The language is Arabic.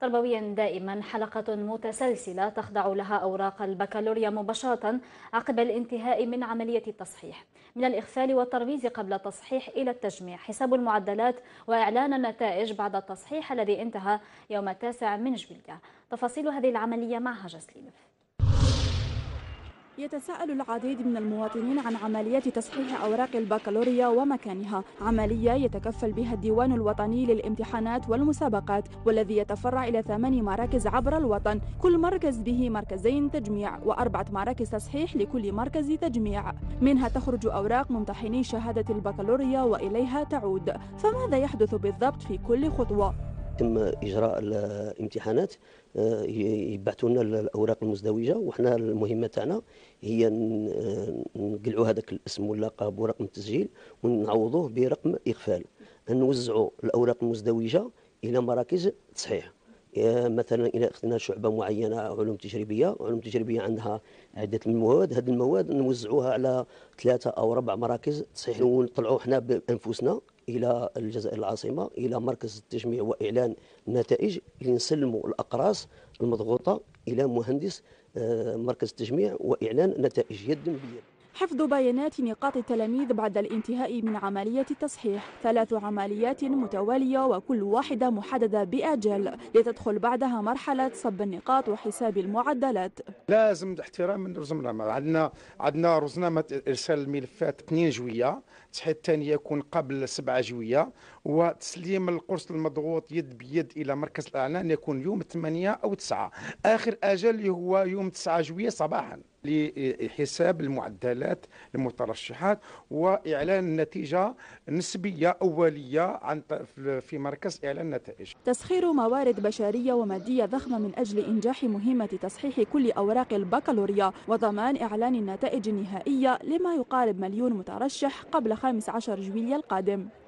تربويا دائما حلقة متسلسلة تخضع لها أوراق البكالوريا مباشرة عقب الانتهاء من عملية التصحيح من الإغفال والترويج قبل التصحيح إلى التجميع حساب المعدلات وإعلان النتائج بعد التصحيح الذي انتهى يوم التاسع من جويلية تفاصيل هذه العملية معها جسليمف يتساءل العديد من المواطنين عن عملية تصحيح أوراق البكالوريا ومكانها عملية يتكفل بها الديوان الوطني للامتحانات والمسابقات والذي يتفرع إلى ثماني مراكز عبر الوطن كل مركز به مركزين تجميع وأربعة مراكز تصحيح لكل مركز تجميع منها تخرج أوراق ممتحني شهادة البكالوريا وإليها تعود فماذا يحدث بالضبط في كل خطوة؟ تم اجراء الامتحانات آه، يبعثوا لنا الاوراق المزدوجه وحنا المهمه تاعنا هي نقلعوا هذاك الاسم واللقب ورقم التسجيل ونعوضوه برقم اغفال نوزعوا الاوراق المزدوجه الى مراكز التصحيح آه، مثلا الى اخذنا شعبه معينه علوم تجريبيه علوم تجريبيه عندها عده المواد هذه المواد نوزعوها على ثلاثه او اربع مراكز تصحيح ونطلعوا حنا بانفسنا الى الجزائر العاصمه الى مركز التجميع واعلان النتائج اللي نسلموا الاقراص المضغوطه الى مهندس آه، مركز التجميع واعلان نتائج يد بيد حفظ بيانات نقاط التلاميذ بعد الانتهاء من عملية التصحيح ثلاث عمليات متوالية وكل واحدة محددة بأجل لتدخل بعدها مرحلة صب النقاط وحساب المعدلات لازم احترام رزمنا عندنا عندنا رزمنا إرسال الملفات 2 جوية التصحيح الثاني يكون قبل 7 جوية وتسليم القرص المضغوط يد بيد إلى مركز الإعلان يكون يوم 8 أو 9 آخر أجل هو يوم 9 جوية صباحاً لحساب المعدلات المترشحات واعلان النتيجه نسبيه اوليه عن في مركز اعلان النتائج. تسخير موارد بشريه وماديه ضخمه من اجل انجاح مهمه تصحيح كل اوراق البكالوريا وضمان اعلان النتائج النهائيه لما يقارب مليون مترشح قبل 15 جويلية القادم.